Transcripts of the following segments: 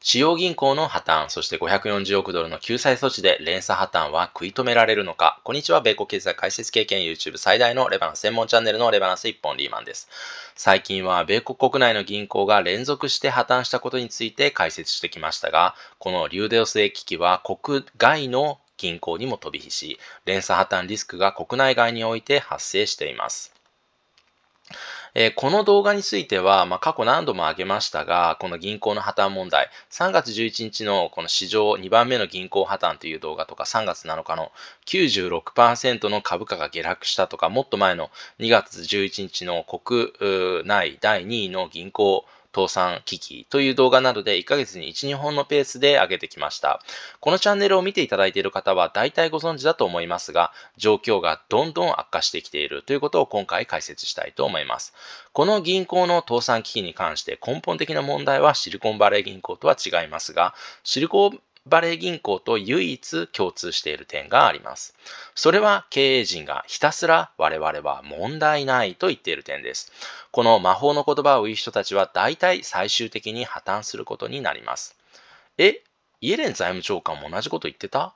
中央銀行の破綻、そして540億ドルの救済措置で連鎖破綻は食い止められるのか。こんにちは、米国経済解説経験 YouTube 最大のレバナス専門チャンネルのレバナス一本リーマンです。最近は米国国内の銀行が連続して破綻したことについて解説してきましたが、このリューデオス機危機は国外の銀行にも飛び火し、連鎖破綻リスクが国内外において発生しています。えー、この動画については、まあ、過去何度も挙げましたが、この銀行の破綻問題、3月11日のこの史上2番目の銀行破綻という動画とか、3月7日の96%の株価が下落したとか、もっと前の2月11日の国内第2位の銀行倒産危機という動画などで1ヶ月に1、2本のペースで上げてきました。このチャンネルを見ていただいている方は大体ご存知だと思いますが、状況がどんどん悪化してきているということを今回解説したいと思います。この銀行の倒産危機に関して根本的な問題はシリコンバレー銀行とは違いますが、シリコンバレー銀行と唯一共通している点があります。それは経営陣がひたすら我々は問題ないと言っている点です。この魔法の言葉を言う人たちは大体最終的に破綻することになります。え、イエレン財務長官も同じこと言ってた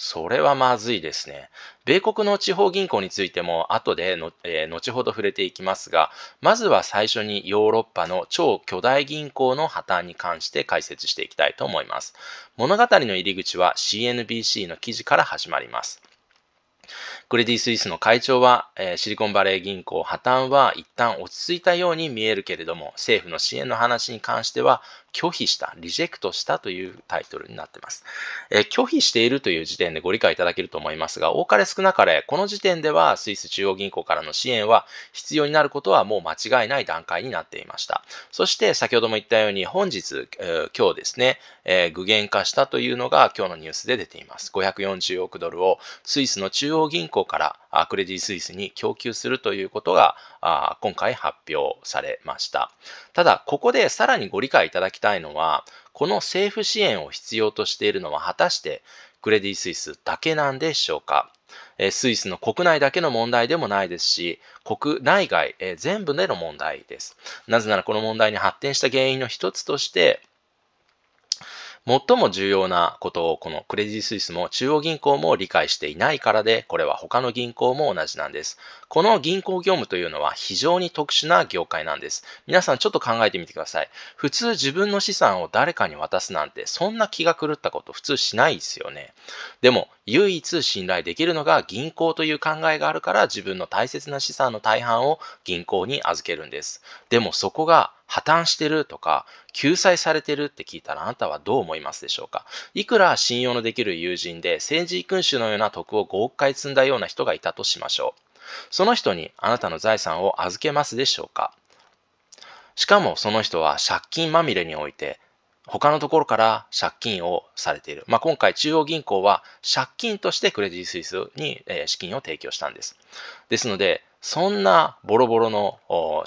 それはまずいですね。米国の地方銀行についても後での、えー、後ほど触れていきますが、まずは最初にヨーロッパの超巨大銀行の破綻に関して解説していきたいと思います。物語の入り口は CNBC の記事から始まります。クレディ・スイスの会長は、えー、シリコンバレー銀行破綻は一旦落ち着いたように見えるけれども、政府の支援の話に関しては、拒否した、リジェクトしたというタイトルになっています。えー、拒否しているという時点でご理解いただけると思いますが、多かれ少なかれ、この時点ではスイス中央銀行からの支援は必要になることはもう間違いない段階になっていました。そして先ほども言ったように、本日、えー、今日ですね、えー、具現化したというのが今日のニュースで出ています。540億ドルをスイスの中央銀行からクレディ・スイスに供給するということがあ今回発表されました。ただ、ここでさらにご理解いただきたいのは、この政府支援を必要としているのは果たしてクレディ・スイスだけなんでしょうかスイスの国内だけの問題でもないですし、国内外全部での問題です。なぜならこの問題に発展した原因の一つとして、最も重要なことをこのクレディ・スイスも中央銀行も理解していないからで、これは他の銀行も同じなんです。この銀行業務というのは非常に特殊な業界なんです。皆さんちょっと考えてみてください。普通自分の資産を誰かに渡すなんて、そんな気が狂ったこと普通しないですよね。でも、唯一信頼できるのが銀行という考えがあるから自分の大切な資産の大半を銀行に預けるんです。でもそこが破綻してるとか、救済されてるって聞いたらあなたはどう思いますでしょうかいくら信用のできる友人で政治君主のような徳を5億回積んだような人がいたとしましょう。その人にあなたの財産を預けますでしょうかしかもその人は借金まみれにおいて他のところから借金をされている。まあ、今回中央銀行は借金としてクレディ・スイスに資金を提供したんです。ですので、そんなボロボロの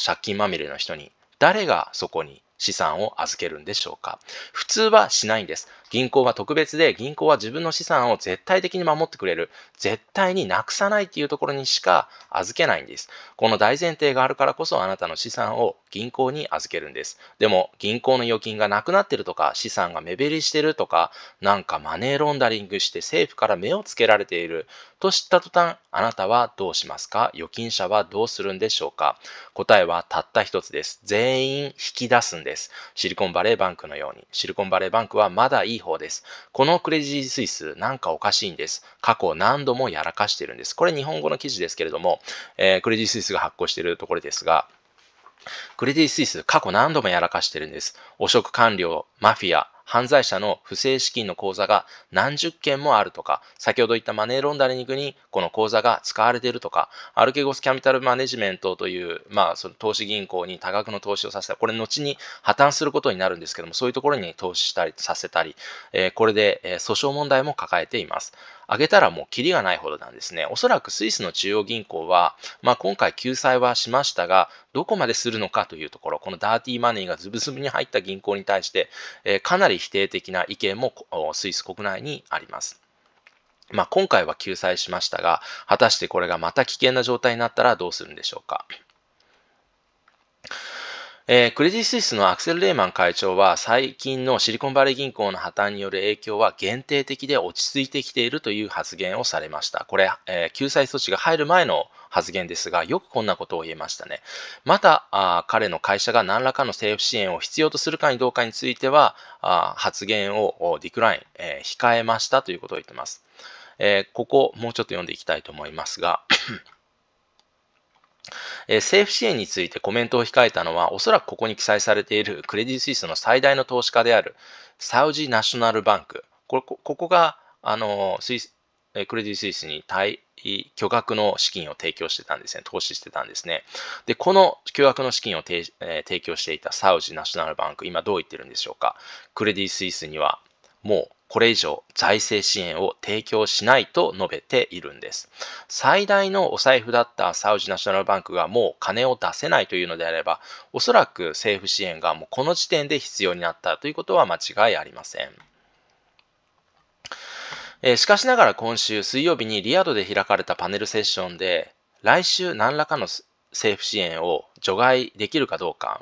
借金まみれの人に誰がそこに資産を預けるんでしょうか普通はしないんです。銀行は特別で、銀行は自分の資産を絶対的に守ってくれる。絶対になくさないっていうところにしか預けないんです。この大前提があるからこそ、あなたの資産を銀行に預けるんです。でも、銀行の預金がなくなってるとか、資産が目減りしてるとか、なんかマネーロンダリングして政府から目をつけられていると知った途端、あなたはどうしますか預金者はどうするんでしょうか答えはたった一つです。全員引き出すんです。シリコンバレーバンクのように。シリコンバレーバンクはまだいい法です。このクレイジースイス、なんかおかしいんです。過去何度もやらかしてるんです。これ日本語の記事ですけれども、えー、クレイジースイスが発行しているところですが、クレディ・スイス、過去何度もやらかしてるんです。汚職官僚、マフィア、犯罪者の不正資金の口座が何十件もあるとか、先ほど言ったマネーロンダリングにこの口座が使われているとか、アルケゴスキャピタルマネジメントという、まあ、その投資銀行に多額の投資をさせた、これ後に破綻することになるんですけども、そういうところに投資したりさせたり、えー、これで、え訴訟問題も抱えています。上げたらもうキリがないほどなんですね。おそらくスイスの中央銀行は、まあ、今回救済はしましたが、どこまでするのかというところ、このダーティーマネーがズブズブに入った銀行に対して、えー、かなり否定的な意見もスイス国内にあります。まあ、今回は救済しましたが、果たしてこれがまた危険な状態になったらどうするんでしょうか。えー、クレディ・スイスのアクセル・レーマン会長は最近のシリコンバレー銀行の破綻による影響は限定的で落ち着いてきているという発言をされました。これ、えー、救済措置が入る前の発言ですが、よくこんなことを言えましたね。また、あ彼の会社が何らかの政府支援を必要とするかにどうかについては、あ発言をディクライン、えー、控えましたということを言ってます。えここ、もうちょっと読んでいきたいと思いますがえー、政府支援についてコメントを控えたのは、おそらくここに記載されているクレディ・スイスの最大の投資家であるサウジ・ナショナル・バンク。ここが、あのスイス、クレディ・スイスに対巨額の資金を提供してたんですね、投資してたんですね。で、この巨額の資金を、えー、提供していたサウジ・ナショナル・バンク、今どう言ってるんでしょうか。クレディ・スイスにはもうこれ以上財政支援を提供しないと述べているんです。最大のお財布だったサウジナショナルバンクがもう金を出せないというのであれば、おそらく政府支援がもうこの時点で必要になったということは間違いありません。えしかしながら今週水曜日にリアドで開かれたパネルセッションで、来週何らかの政府支援を除外できるかどうか、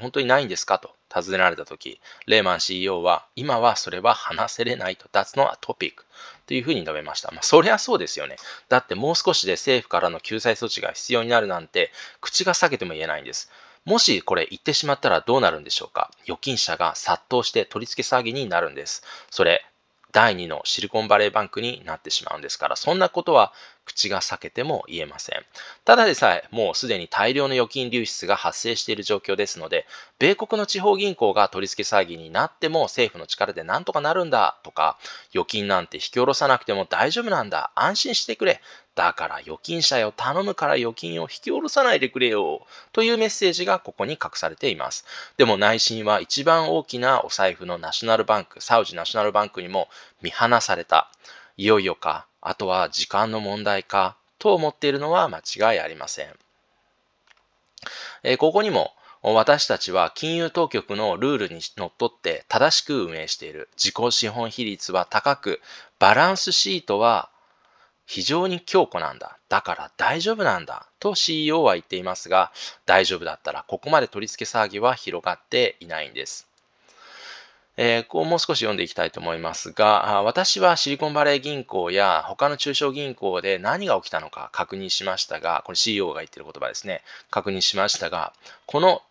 本当にないんですかと尋ねられたとき、レーマン CEO は、今はそれは話せれないと、That's not a topic というふうに述べました。まあ、そりゃそうですよね。だってもう少しで政府からの救済措置が必要になるなんて、口が裂けても言えないんです。もしこれ言ってしまったらどうなるんでしょうか預金者が殺到して取り付け詐欺になるんです。それ、第2のシリコンバレーバンクになってしまうんですから、そんなことは口が裂けても言えません。ただでさえ、もうすでに大量の預金流出が発生している状況ですので、米国の地方銀行が取り付け詐欺になっても政府の力でなんとかなるんだとか、預金なんて引き下ろさなくても大丈夫なんだ、安心してくれだから預金者よ、頼むから預金を引き下ろさないでくれよ、というメッセージがここに隠されています。でも内心は一番大きなお財布のナショナルバンク、サウジナショナルバンクにも見放された。いよいよか、あとは時間の問題か、と思っているのは間違いありません。えー、ここにも、私たちは金融当局のルールにのっとって正しく運営している。自己資本比率は高く、バランスシートは非常に強固なんだ。だから大丈夫なんだ。と CEO は言っていますが、大丈夫だったらここまで取り付け騒ぎは広がっていないんです。えー、こうもう少し読んでいきたいと思いますが、私はシリコンバレー銀行や他の中小銀行で何が起きたのか確認しましたが、これ CEO が言ってる言葉ですね、確認しましたが、この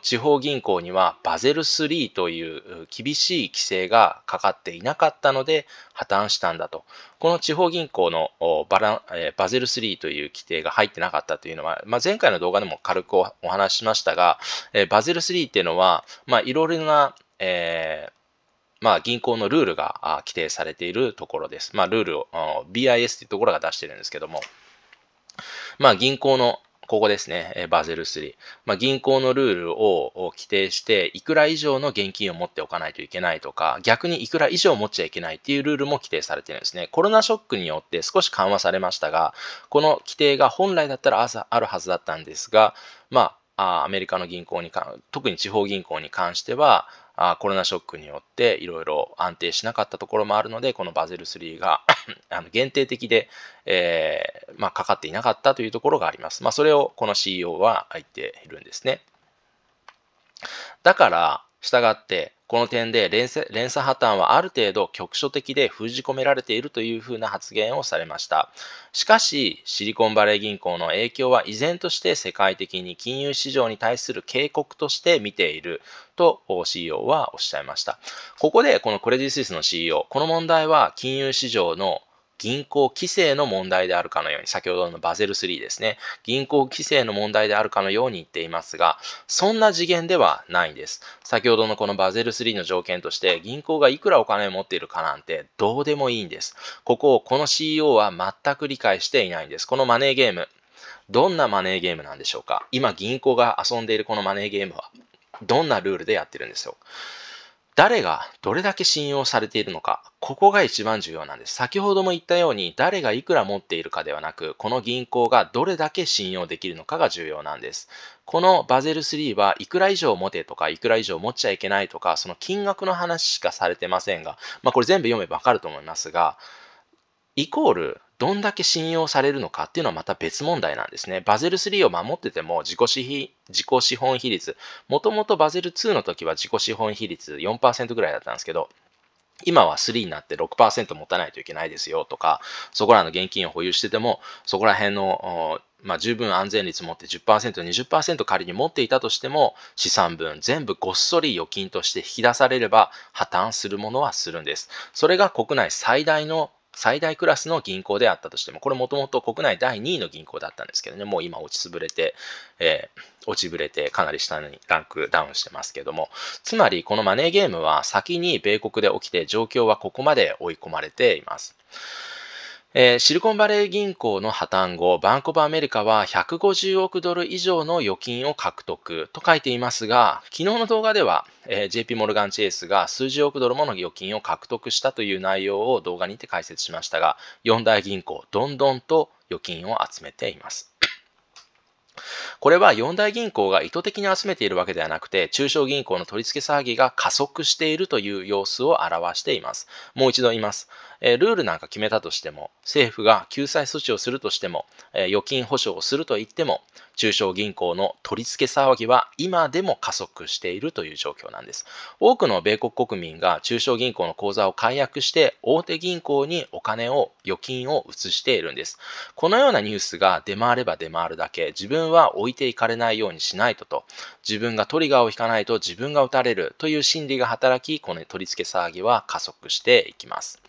地方銀行にはバゼル3という厳しい規制がかかっていなかったので破綻したんだと。この地方銀行のバラバゼル3という規定が入ってなかったというのは、まあ、前回の動画でも軽くお話ししましたが、えバゼル3っていうのは、まあ、いろいろな、えーまあ、銀行のルールが規定されているところです。まあ、ルールを BIS というところが出してるんですけども、まあ、銀行のここですね、バゼル3。まあ、銀行のルールを規定して、いくら以上の現金を持っておかないといけないとか、逆にいくら以上持っちゃいけないっていうルールも規定されてるんですね。コロナショックによって少し緩和されましたが、この規定が本来だったら朝あるはずだったんですが、まあ、アメリカの銀行にか、特に地方銀行に関しては、あコロナショックによっていろいろ安定しなかったところもあるので、このバゼル3が あの限定的で、えー、まあ、かかっていなかったというところがあります。まあ、それをこの CEO は言っているんですね。だから、従って、この点で連鎖連鎖破綻はある程度局所的で封じ込められているというふうな発言をされました。しかし、シリコンバレー銀行の影響は依然として世界的に金融市場に対する警告として見ていると CEO はおっしゃいました。ここでこのクレディ・スイスの CEO、この問題は金融市場の銀行規制の問題であるかのように、先ほどのバゼル3ですね、銀行規制の問題であるかのように言っていますが、そんな次元ではないんです。先ほどのこのバゼル3の条件として、銀行がいくらお金を持っているかなんてどうでもいいんです。ここをこの CEO は全く理解していないんです。このマネーゲーム、どんなマネーゲームなんでしょうか今銀行が遊んでいるこのマネーゲームは、どんなルールでやってるんでしょう誰がどれだけ信用されているのか、ここが一番重要なんです。先ほども言ったように、誰がいくら持っているかではなく、この銀行がどれだけ信用できるのかが重要なんです。このバゼル3はいくら以上持てとか、いくら以上持っちゃいけないとか、その金額の話しかされてませんが、まあこれ全部読めばわかると思いますが、イコールどんだけ信用されるのかっていうのはまた別問題なんですね。バゼル3を守ってても自己資自己資本比率、もともとバゼル2の時は自己資本比率4%ぐらいだったんですけど、今は3になって6%持たないといけないですよとか、そこらの現金を保有してても、そこら辺の、まあ、十分安全率持って10%、20%仮に持っていたとしても、資産分全部ごっそり預金として引き出されれば破綻するものはするんです。それが国内最大の最大クラスの銀行であったとしても、これもともと国内第2位の銀行だったんですけどね、もう今落ちつぶれて、えー、落ちぶれてかなり下にランクダウンしてますけども、つまりこのマネーゲームは先に米国で起きて状況はここまで追い込まれています。えー、シリコンバレー銀行の破綻後、バンコブアメリカは150億ドル以上の預金を獲得と書いていますが、昨日の動画では、えー、JP モルガン・チェイスが数十億ドルもの預金を獲得したという内容を動画にて解説しましたが、4大銀行、どんどんと預金を集めています。これは4大銀行が意図的に集めているわけではなくて、中小銀行の取り付け騒ぎが加速しているという様子を表しています。もう一度言います。えルールなんか決めたとしても、政府が救済措置をするとしても、え預金保証をすると言っても、中小銀行の取り付け騒ぎは今でも加速しているという状況なんです。多くの米国国民が中小銀行の口座を解約して、大手銀行にお金を、預金を移しているんです。このようなニュースが出回れば出回るだけ、自分は置いていかれないようにしないとと、自分がトリガーを引かないと自分が打たれるという心理が働き、この取り付け騒ぎは加速していきます。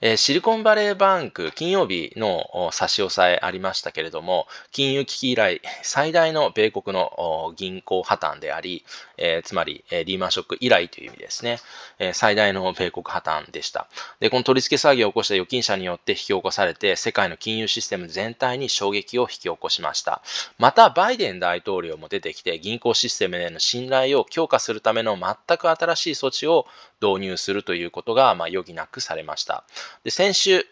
えシリコンバレーバンク金曜日の差し押さえありましたけれども、金融危機以来最大の米国の銀行破綻であり、えー、つまり、えリーマンショック以来という意味ですね、え最大の米国破綻でした。で、この取り付け騒ぎを起こした預金者によって引き起こされて、世界の金融システム全体に衝撃を引き起こしました。また、バイデン大統領も出てきて、銀行システムへの信頼を強化するための全く新しい措置を導入するということが、まあ、余儀なくされました。で先週、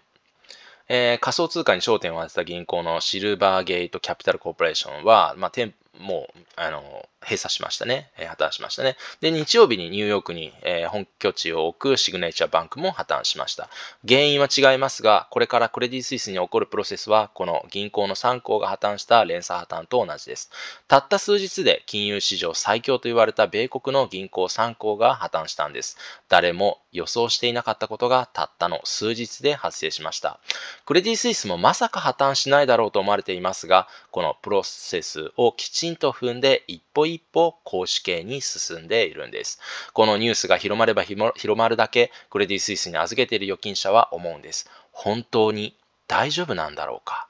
えー、仮想通貨に焦点を当てた銀行のシルバーゲート・キャピタル・コーポレーションは、まあ、もうあの閉鎖しましたね。え破綻しましたね。で、日曜日にニューヨークに、え本拠地を置くシグネチャーバンクも破綻しました。原因は違いますが、これからクレディ・スイスに起こるプロセスは、この銀行の3行が破綻した連鎖破綻と同じです。たった数日で金融史上最強と言われた米国の銀行3行が破綻したんです。誰も予想していなかったことがたったの数日で発生しました。クレディ・スイスもまさか破綻しないだろうと思われていますが、このプロセスをきちんと踏んで一歩一歩一歩公式形に進んでいるんです。このニュースが広まれば広まるだけ、クレディ・スイスに預けている預金者は思うんです。本当に大丈夫なんだろうか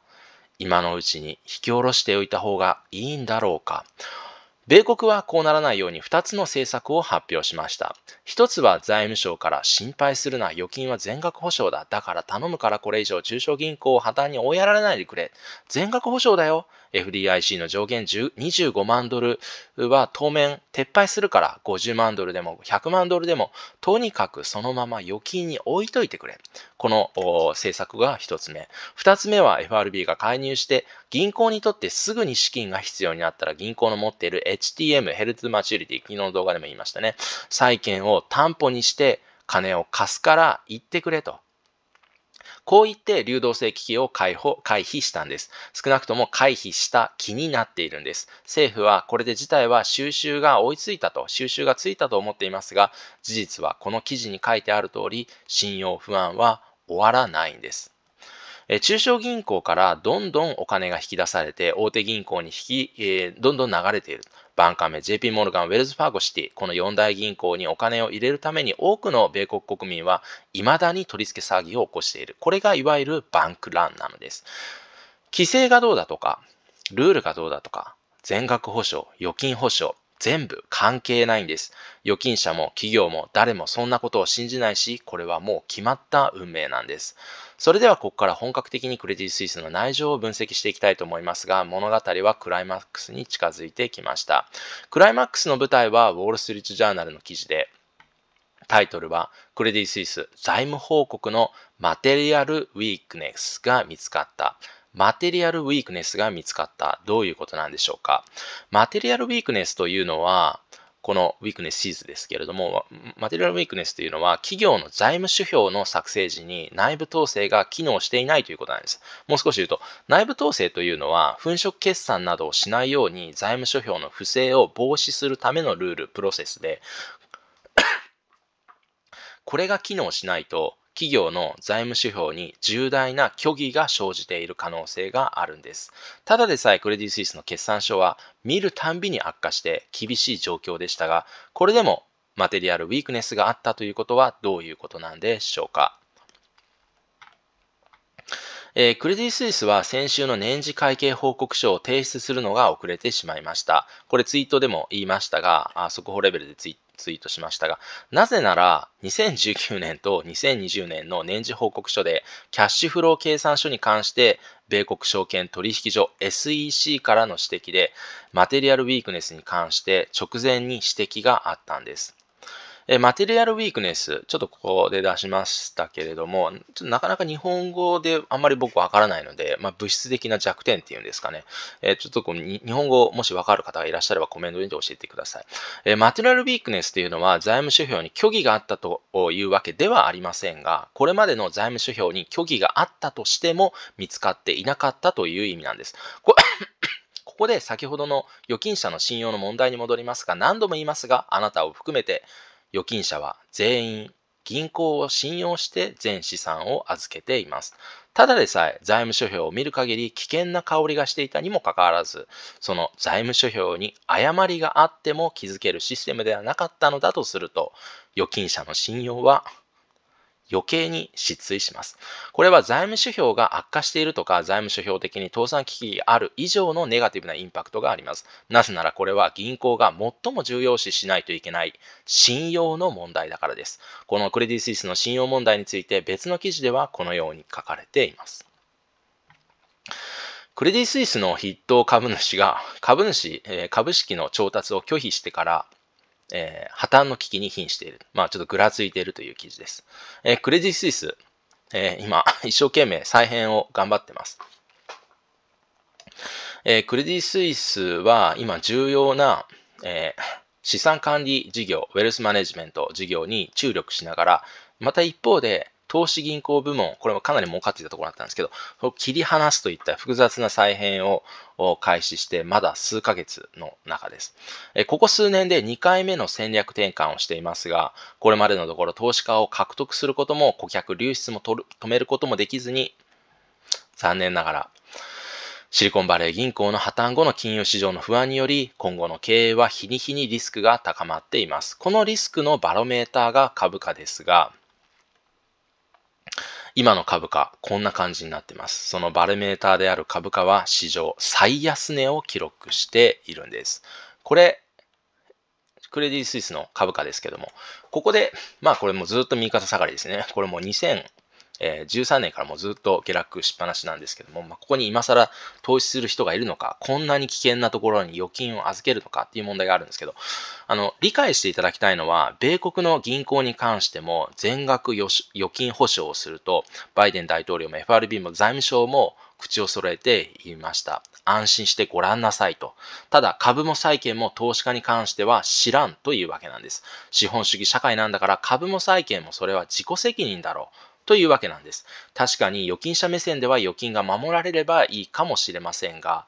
今のうちに引き下ろしておいた方がいいんだろうか米国はこうならないように2つの政策を発表しました。1つは財務省から心配するな、預金は全額保証だ。だから頼むからこれ以上中小銀行を破綻に追いやられないでくれ。全額保証だよ。FDIC の上限25万ドルは当面撤廃するから50万ドルでも100万ドルでもとにかくそのまま預金に置いといてくれ。この政策が1つ目。2つ目は FRB が介入して銀行にとってすぐに資金が必要になったら銀行の持っている HTM、ヘルツマチュリティ、昨日の動画でも言いましたね。債券を担保にして金を貸すから行ってくれと。こう言って流動性危機を回避回避したんです。少なくとも回避した気になっているんです。政府はこれで事態は収拾が追いついたと、収拾がついたと思っていますが、事実はこの記事に書いてある通り、信用不安は終わらないんです。中小銀行からどんどんお金が引き出されて、大手銀行に引き、えー、どんどん流れている。バンカメ、JP モルガン、ウェルズ・ファーゴシティ、この4大銀行にお金を入れるために多くの米国国民は未だに取り付け騒ぎを起こしている。これがいわゆるバンクランなのです。規制がどうだとか、ルールがどうだとか、全額保証、預金保証、全部関係ないんです。預金者も企業も誰もそんなことを信じないし、これはもう決まった運命なんです。それではここから本格的にクレディ・スイスの内情を分析していきたいと思いますが、物語はクライマックスに近づいてきました。クライマックスの舞台はウォール・ストリート・ジャーナルの記事で、タイトルはクレディ・スイス財務報告のマテリアル・ウィークネスが見つかった。マテリアルウィークネスが見つかった。どういうことなんでしょうかマテリアルウィークネスというのは、このウィークネスシーズですけれども、マテリアルウィークネスというのは、企業の財務指標の作成時に内部統制が機能していないということなんです。もう少し言うと、内部統制というのは、粉飾決算などをしないように財務諸表の不正を防止するためのルール、プロセスで、これが機能しないと、企業の財務指標に重大な虚偽が生じている可能性があるんです。ただでさえクレディ・スイスの決算書は見るたんびに悪化して厳しい状況でしたが、これでもマテリアルウィークネスがあったということはどういうことなんでしょうか。えー、クレディ・スイスは先週の年次会計報告書を提出するのが遅れてしまいました。これツイートでも言いましたが、あ速報レベルでツイツイートしましたが、なぜなら2019年と2020年の年次報告書でキャッシュフロー計算書に関して米国証券取引所 SEC からの指摘でマテリアルウィークネスに関して直前に指摘があったんです。えマテリアルウィークネス、ちょっとここで出しましたけれども、ちょっとなかなか日本語であんまり僕わからないので、まあ、物質的な弱点っていうんですかね。えちょっとこう日本語もしわかる方がいらっしゃればコメントで教えてください。えマテリアルウィークネスというのは財務指標に虚偽があったというわけではありませんが、これまでの財務指標に虚偽があったとしても見つかっていなかったという意味なんです。ここで先ほどの預金者の信用の問題に戻りますが、何度も言いますが、あなたを含めて預金者は全員銀行を信用して全資産を預けています。ただでさえ財務諸表を見る限り危険な香りがしていたにもかかわらず、その財務諸表に誤りがあっても気づけるシステムではなかったのだとすると、預金者の信用は余計に失墜します。これは財務指標が悪化しているとか、財務指標的に倒産危機がある以上のネガティブなインパクトがあります。なぜならこれは銀行が最も重要視しないといけない信用の問題だからです。このクレディ・スイスの信用問題について別の記事ではこのように書かれています。クレディ・スイスの筆頭株主が株主、え株式の調達を拒否してからえー、破綻の危機に瀕している。まあ、ちょっとぐらついているという記事です。えー、クレディ・スイス、えー、今、一生懸命再編を頑張ってます。えクレディ・スイスは今重要な、え資産管理事業、ウェルスマネジメント事業に注力しながら、また一方で、投資銀行部門、これもかなり儲かっていたところだったんですけど、切り離すといった複雑な再編を開始して、まだ数ヶ月の中です。ここ数年で2回目の戦略転換をしていますが、これまでのところ投資家を獲得することも顧客流出も止めることもできずに、残念ながら、シリコンバレー銀行の破綻後の金融市場の不安により、今後の経営は日に日にリスクが高まっています。このリスクのバロメーターが株価ですが、今の株価、こんな感じになってます。そのバルメーターである株価は史上最安値を記録しているんです。これ、クレディ・スイスの株価ですけども、ここで、まあこれもずっと右肩下がりですね。これも2000、えー、13年からもうずっと下落しっぱなしなんですけども、まあ、ここに今更投資する人がいるのか、こんなに危険なところに預金を預けるのかっていう問題があるんですけど、あの、理解していただきたいのは、米国の銀行に関しても全額預金保証をすると、バイデン大統領も FRB も財務省も口を揃えて言いました。安心してご覧なさいと。ただ株も債券も投資家に関しては知らんというわけなんです。資本主義社会なんだから株も債券もそれは自己責任だろう。というわけなんです。確かに預金者目線では預金が守られればいいかもしれませんが、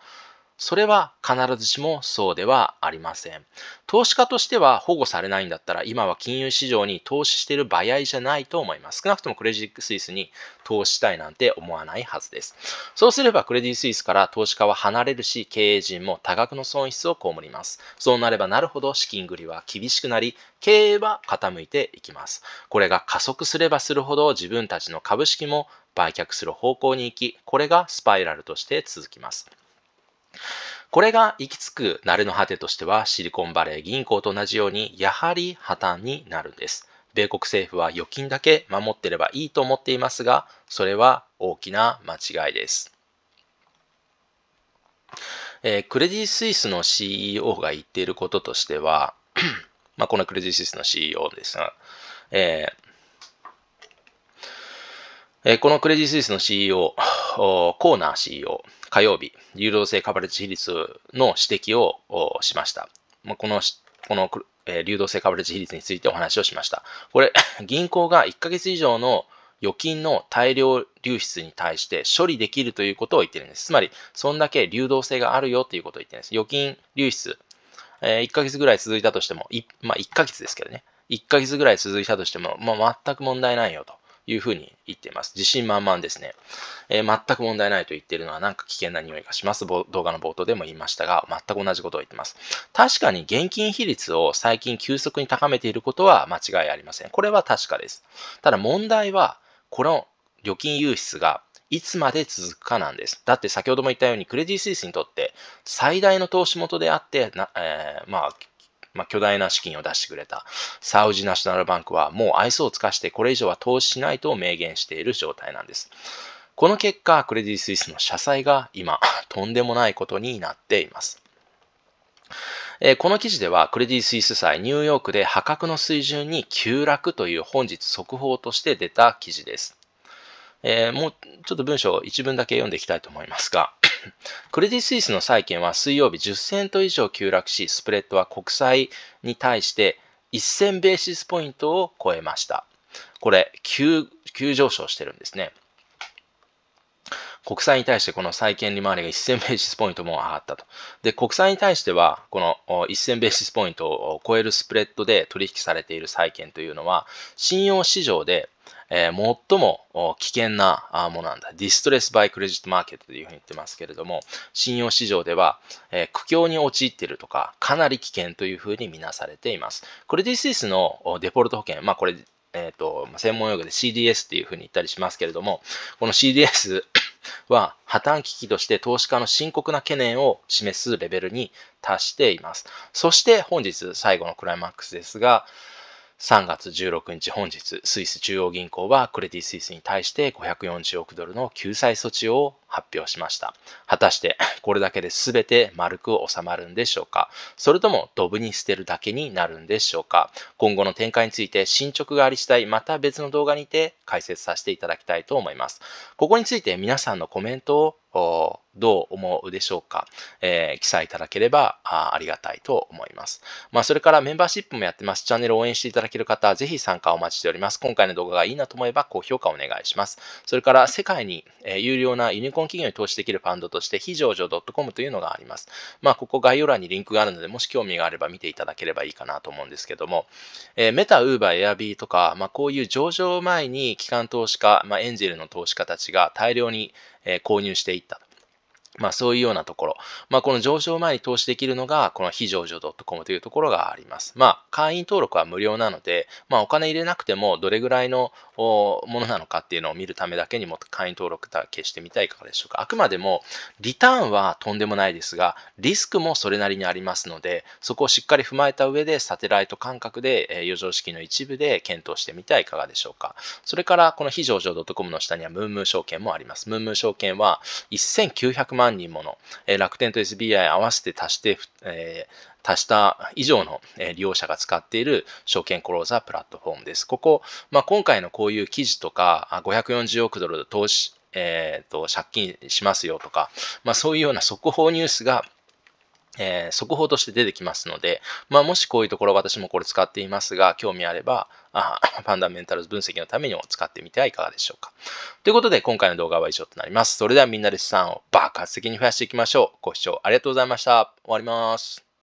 それは必ずしもそうではありません。投資家としては保護されないんだったら今は金融市場に投資している場合じゃないと思います。少なくともクレジックスイスに投資したいなんて思わないはずです。そうすればクレディスイスから投資家は離れるし経営陣も多額の損失を被ります。そうなればなるほど資金繰りは厳しくなり経営は傾いていきます。これが加速すればするほど自分たちの株式も売却する方向に行き、これがスパイラルとして続きます。これが行き着く慣れの果てとしてはシリコンバレー銀行と同じようにやはり破綻になるんです。米国政府は預金だけ守ってればいいと思っていますが、それは大きな間違いです。えー、クレディ・スイスの CEO が言っていることとしては、まあ、このクレディ・スイスの CEO ですが、えーえこのクレジスイスの CEO、コーナー CEO、火曜日、流動性カバレッジ比率の指摘をしました。まこのこの、え流動性ッジ比率についてお話をしました。これ、銀行が1ヶ月以上の預金の大量流出に対して処理できるということを言ってるんです。つまり、そんだけ流動性があるよということを言ってるんです。預金流出、え1ヶ月ぐらい続いたとしても、まあ、1ヶ月ですけどね、1ヶ月ぐらい続いたとしても、まあ、全く問題ないよと。いうふうに言っています。自信満々ですね。えー、全く問題ないと言っているのはなんか危険な匂いがします。動画の冒頭でも言いましたが、全く同じことを言ってます。確かに現金比率を最近急速に高めていることは間違いありません。これは確かです。ただ問題は、この預金融出がいつまで続くかなんです。だって先ほども言ったように、クレディ・スイスにとって最大の投資元であって、えー、まあ、まあ、巨大な資金を出してくれたサウジナショナルバンクはもう愛想を尽かしてこれ以上は投資しないと明言している状態なんです。この結果、クレディ・スイスの社債が今、とんでもないことになっています。えー、この記事では、クレディ・スイス債ニューヨークで破格の水準に急落という本日速報として出た記事です。えー、もうちょっと文章を一文だけ読んでいきたいと思いますが、クレディ・スイスの債券は水曜日10セント以上急落し、スプレッドは国債に対して1000ベーシスポイントを超えました。これ、急、急上昇してるんですね。国債に対してこの債券利回りが1000ベーシスポイントも上がったと。で、国債に対しては、この1000ベーシスポイントを超えるスプレッドで取引されている債券というのは、信用市場でえー、最も危険なものなんだ。ディストレスバイクレジットマーケットというふうに言ってますけれども、信用市場では、えー、苦境に陥っているとか、かなり危険というふうにみなされています。クレディスイスのデフォルト保険、まあこれ、えっ、ー、と、専門用語で CDS っていうふうに言ったりしますけれども、この CDS は破綻危機として投資家の深刻な懸念を示すレベルに達しています。そして本日最後のクライマックスですが、3月16日本日、スイス中央銀行はクレディ・スイスに対して540億ドルの救済措置を発表しました。果たして これだけで全て丸く収まるんでしょうかそれともドブに捨てるだけになるんでしょうか今後の展開について進捗があり次第また別の動画にて解説させていただきたいと思います。ここについて皆さんのコメントをどう思うでしょうか、えー、記載いただければあありがたいと思います。まあ、それからメンバーシップもやってます。チャンネルを応援していただける方、はぜひ参加をお待ちしております。今回の動画がいいなと思えば高評価をお願いします。それから世界に、えー、有料なユニコーン企業に投資できるファンドとして非常上 .com というのがあります。まあ、ここ概要欄にリンクがあるので、もし興味があれば見ていただければいいかなと思うんですけども、えー、メタ、ウーバー、エアビーとか、まあ、こういう上場前に機関投資家、まあ、エンジェルの投資家たちが大量に、え購入していったと。まあそういうようなところ。まあこの上昇前に投資できるのが、この非上場 .com というところがあります。まあ会員登録は無料なので、まあお金入れなくてもどれぐらいのものなのかっていうのを見るためだけにも会員登録だけしてみたいかがでしょうか。あくまでもリターンはとんでもないですが、リスクもそれなりにありますので、そこをしっかり踏まえた上でサテライト感覚で余剰資金の一部で検討してみてはいかがでしょうか。それからこの非上場 .com の下にはムームー証券もあります。ムームー証券は1900万万人もの、え楽天と SBI 合わせて足して、え足した以上の利用者が使っている証券コローザープラットフォームです。ここ、まあ、今回のこういう記事とか、540億ドル投資、えーと借金しますよとか、まあ、そういうような速報ニュースがえー、速報として出てきますので、まあ、もしこういうところ私もこれ使っていますが、興味あれば、あ ファンダメンタルズ分析のためにも使ってみてはいかがでしょうか。ということで、今回の動画は以上となります。それではみんなで資産を爆発的に増やしていきましょう。ご視聴ありがとうございました。終わります。